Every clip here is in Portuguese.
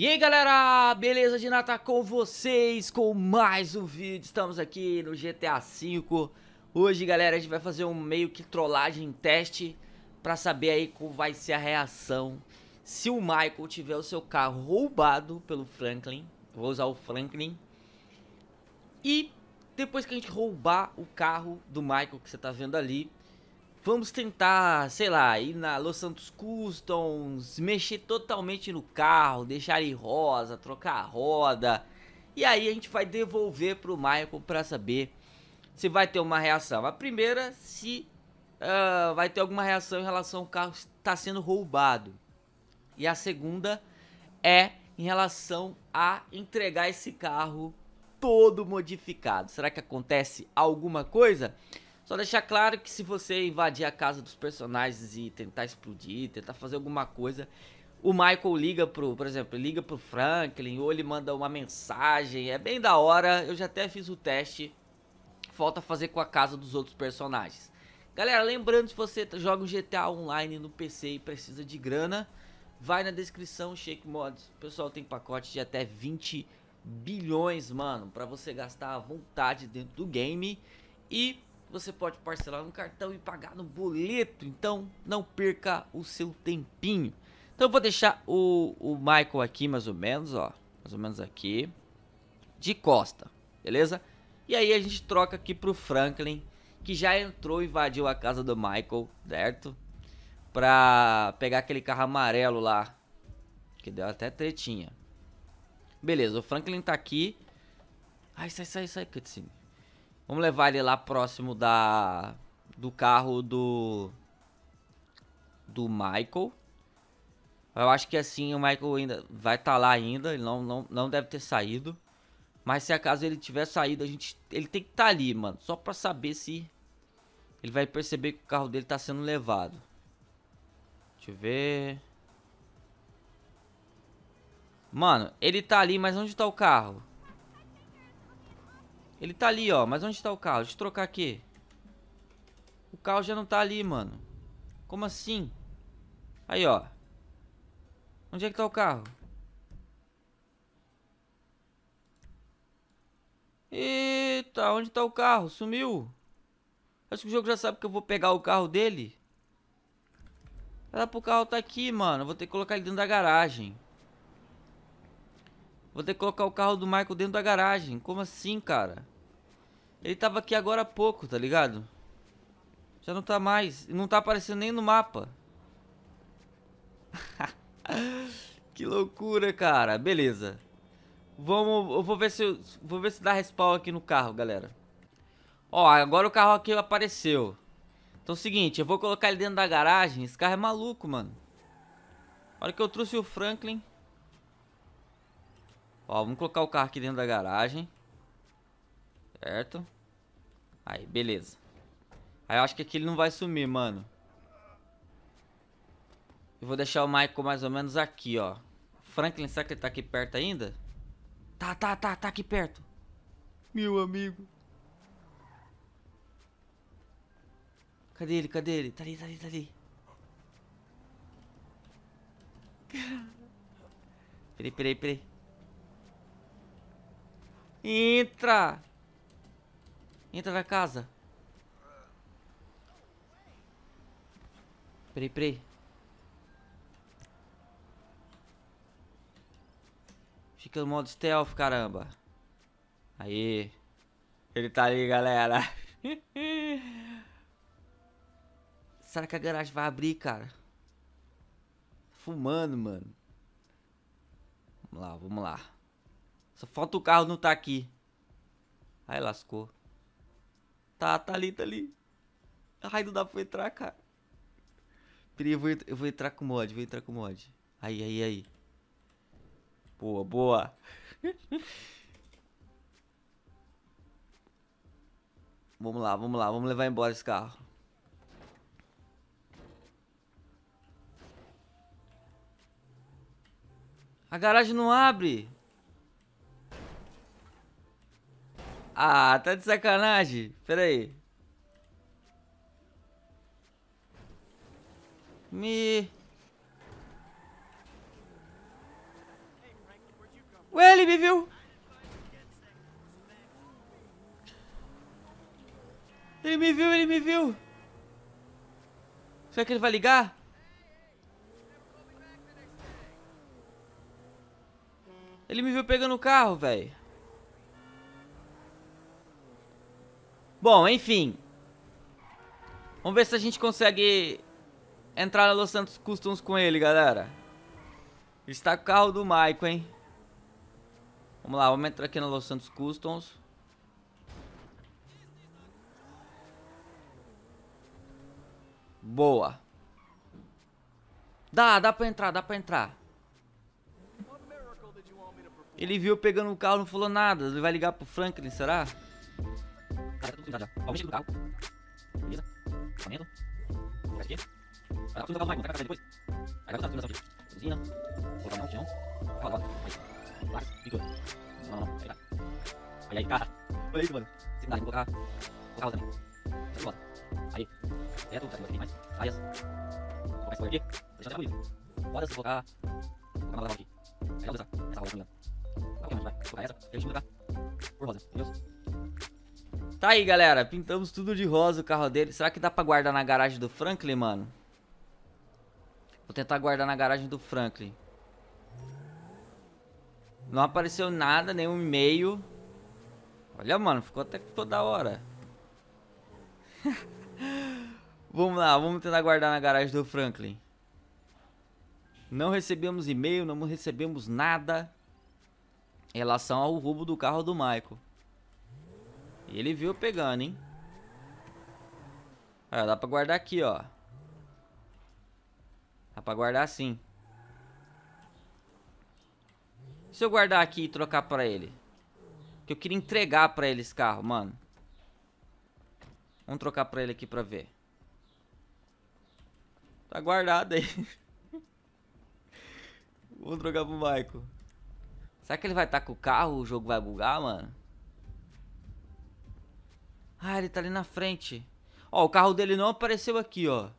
E aí galera, beleza de nata com vocês, com mais um vídeo, estamos aqui no GTA V Hoje galera, a gente vai fazer um meio que trollagem teste pra saber aí como vai ser a reação Se o Michael tiver o seu carro roubado pelo Franklin, vou usar o Franklin E depois que a gente roubar o carro do Michael que você tá vendo ali Vamos tentar, sei lá, ir na Los Santos Customs, mexer totalmente no carro, deixar ele rosa, trocar a roda. E aí a gente vai devolver pro Michael para saber se vai ter uma reação. A primeira, se uh, vai ter alguma reação em relação ao carro estar tá sendo roubado. E a segunda é em relação a entregar esse carro todo modificado. Será que acontece alguma coisa? Só deixar claro que se você invadir a casa dos personagens e tentar explodir, tentar fazer alguma coisa, o Michael liga pro, por exemplo, liga pro Franklin ou ele manda uma mensagem. É bem da hora. Eu já até fiz o teste. Falta fazer com a casa dos outros personagens. Galera, lembrando, se você joga o GTA Online no PC e precisa de grana, vai na descrição, Shake Mods. O pessoal tem pacote de até 20 bilhões, mano, para você gastar à vontade dentro do game. E você pode parcelar no cartão e pagar no boleto. Então não perca o seu tempinho. Então eu vou deixar o, o Michael aqui mais ou menos, ó. Mais ou menos aqui. De costa, beleza? E aí a gente troca aqui pro Franklin, que já entrou e invadiu a casa do Michael, certo? Pra pegar aquele carro amarelo lá. Que deu até tretinha. Beleza, o Franklin tá aqui. Ai, sai, sai, sai, cutscene. Vamos levar ele lá próximo da do carro do do Michael. Eu acho que assim o Michael ainda vai estar tá lá ainda, ele não, não, não deve ter saído. Mas se acaso ele tiver saído, a gente ele tem que estar tá ali, mano, só para saber se ele vai perceber que o carro dele tá sendo levado. Deixa eu ver. Mano, ele tá ali, mas onde tá o carro? Ele tá ali, ó. Mas onde tá o carro? Deixa eu trocar aqui. O carro já não tá ali, mano. Como assim? Aí, ó. Onde é que tá o carro? Eita, onde tá o carro? Sumiu. Acho que o jogo já sabe que eu vou pegar o carro dele. Era pro carro tá aqui, mano. vou ter que colocar ele dentro da garagem. Vou ter que colocar o carro do Michael dentro da garagem. Como assim, cara? Ele tava aqui agora há pouco, tá ligado? Já não tá mais. Não tá aparecendo nem no mapa. que loucura, cara. Beleza. Vamos, eu vou ver se eu, vou ver se dá respawn aqui no carro, galera. Ó, agora o carro aqui apareceu. Então é o seguinte, eu vou colocar ele dentro da garagem. Esse carro é maluco, mano. Olha que eu trouxe o Franklin. Ó, vamos colocar o carro aqui dentro da garagem. Certo? Aí, beleza. Aí eu acho que aqui ele não vai sumir, mano. Eu vou deixar o Michael mais ou menos aqui, ó. Franklin, será que ele tá aqui perto ainda? Tá, tá, tá, tá aqui perto. Meu amigo. Cadê ele? Cadê ele? Tá ali, tá ali, tá ali. Peraí, peraí, peraí. Entra! Entra na casa. Peraí, peraí. Fica no modo stealth, caramba. Aí. Ele tá ali, galera. Será que a garagem vai abrir, cara? Tá fumando, mano. Vamos lá, vamos lá. Só falta o carro não tá aqui. Aí lascou. Tá, tá ali, tá ali. Ai, não dá pra entrar, cara. Peraí, eu vou, eu vou entrar com o mod, vou entrar com o mod. Aí, aí, aí. Boa, boa. vamos lá, vamos lá, vamos levar embora esse carro. A garagem não abre. Ah, tá de sacanagem. Pera aí. Me... Ué, ele me viu. Ele me viu, ele me viu. Será que ele vai ligar? Ele me viu pegando o carro, velho. Bom, enfim. Vamos ver se a gente consegue entrar na Los Santos Customs com ele, galera. Está com o carro do Maico, hein? Vamos lá, vamos entrar aqui na Los Santos Customs. Boa. Dá, dá pra entrar, dá pra entrar. Ele viu pegando o carro, não falou nada. Ele vai ligar pro Franklin, será? Será? já já. Ó, o do carro. Beleza. Equipamento. Vou aqui. Vai dar pra colocar o Maicon, tá depois. Aí vai botar a tudo aqui. Cozinha. Colocar o chão. Roda, roda. Aí. Larga. Pintura. Não, não, não. Aí, tá. Olha aí, cara. Olha isso, mano. Se dá, vou colocar. Vou colocar também. Aí, Aí. É tudo, tá aqui mais. Raias. Vou colocar esse aqui. Deixa eu bonito. Bora se colocar. Vou colocar uma lava aqui. Aí, essa. Essa rosa, não me engano. Tá, o que vai? Vou colocar essa. Deixa eu mudar. Por rosa. Beleza? Tá aí, galera. Pintamos tudo de rosa o carro dele. Será que dá pra guardar na garagem do Franklin, mano? Vou tentar guardar na garagem do Franklin. Não apareceu nada, nenhum e-mail. Olha, mano, ficou até que ficou da hora. vamos lá, vamos tentar guardar na garagem do Franklin. Não recebemos e-mail, não recebemos nada em relação ao roubo do carro do Michael ele viu pegando, hein? Olha, dá pra guardar aqui, ó. Dá pra guardar assim. Se eu guardar aqui e trocar pra ele? Que eu queria entregar pra ele esse carro, mano. Vamos trocar pra ele aqui pra ver. Tá guardado aí. Vamos trocar pro Michael. Será que ele vai estar tá com o carro? O jogo vai bugar, mano? Ah, ele tá ali na frente. Ó, o carro dele não apareceu aqui, ó.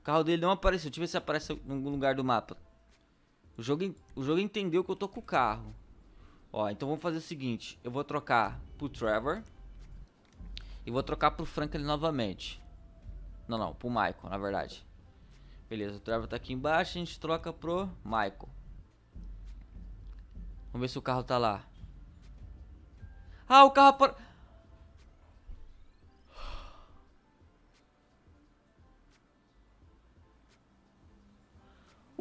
O carro dele não apareceu. Deixa eu ver se aparece em algum lugar do mapa. O jogo, o jogo entendeu que eu tô com o carro. Ó, então vamos fazer o seguinte. Eu vou trocar pro Trevor. E vou trocar pro Franklin novamente. Não, não, pro Michael, na verdade. Beleza, o Trevor tá aqui embaixo, a gente troca pro Michael. Vamos ver se o carro tá lá. Ah, o carro... Para...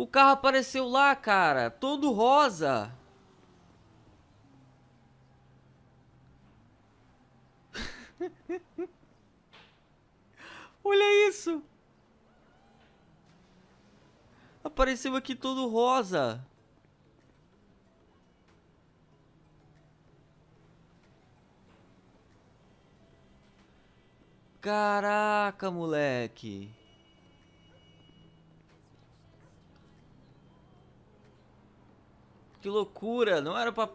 O carro apareceu lá, cara, todo rosa. Olha isso. Apareceu aqui todo rosa. Caraca, moleque. Que loucura, não era pra...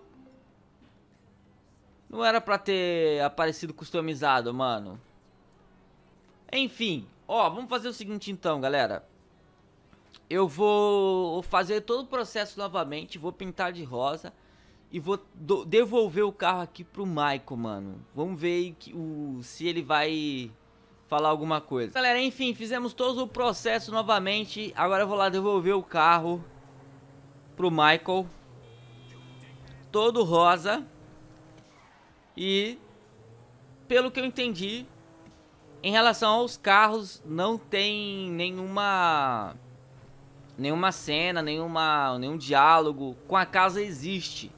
Não era pra ter aparecido customizado, mano. Enfim, ó, vamos fazer o seguinte então, galera. Eu vou fazer todo o processo novamente, vou pintar de rosa e vou devolver o carro aqui pro Maico, mano. Vamos ver que, o, se ele vai falar alguma coisa. Galera, enfim, fizemos todo o processo novamente. Agora eu vou lá devolver o carro pro Michael todo rosa. E pelo que eu entendi, em relação aos carros, não tem nenhuma nenhuma cena, nenhuma nenhum diálogo com a casa existe,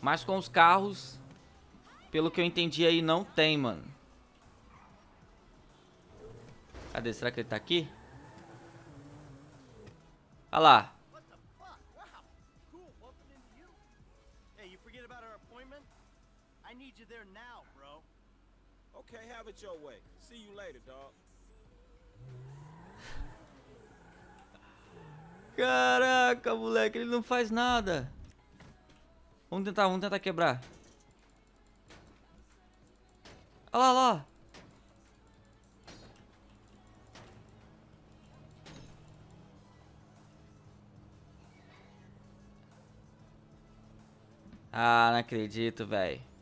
mas com os carros, pelo que eu entendi aí não tem, mano. Cadê? Será que ele tá aqui? Olha lá. Have it your way. See you later, dog. Caraca, moleque, ele não faz nada. Vamos tentar, vamos tentar quebrar. Olha lá, olha lá. Ah, não acredito, velho.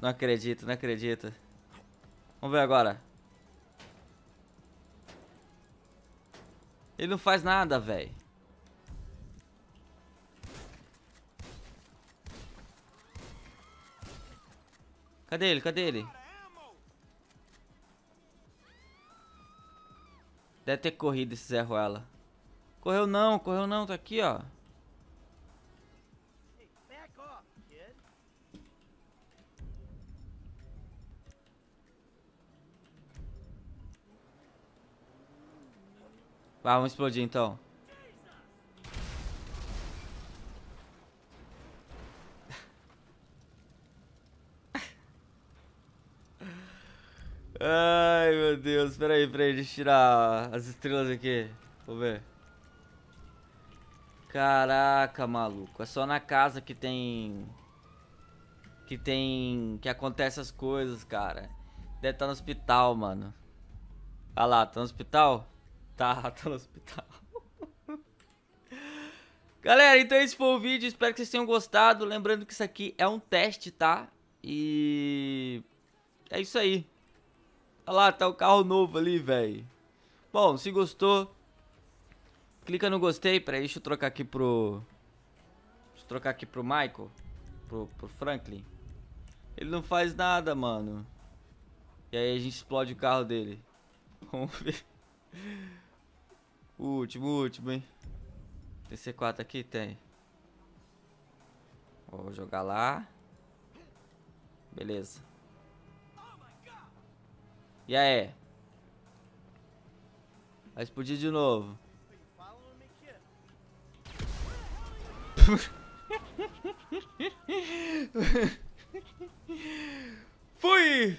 Não acredito, não acredito. Vamos ver agora. Ele não faz nada, velho. Cadê ele? Cadê ele? Deve ter corrido esse Zé Ruela. Correu não, correu não, tá aqui, ó. Vai, vamos explodir então. Ai, meu Deus. espera aí, pera Deixa eu tirar as estrelas aqui. Vou ver. Caraca, maluco. É só na casa que tem... Que tem... Que acontece as coisas, cara. Deve estar tá no hospital, mano. Ah lá, tá no hospital? Tá, tá no hospital. Galera, então esse foi o vídeo. Espero que vocês tenham gostado. Lembrando que isso aqui é um teste, tá? E... É isso aí. Olha lá, tá o carro novo ali, velho. Bom, se gostou, clica no gostei. Peraí, deixa eu trocar aqui pro... Deixa eu trocar aqui pro Michael. Pro, pro Franklin. Ele não faz nada, mano. E aí a gente explode o carro dele. Vamos ver. Último, último, hein? Tem C4 aqui? Tem. Vou jogar lá. Beleza. E aí? Vai explodir de novo. Fui!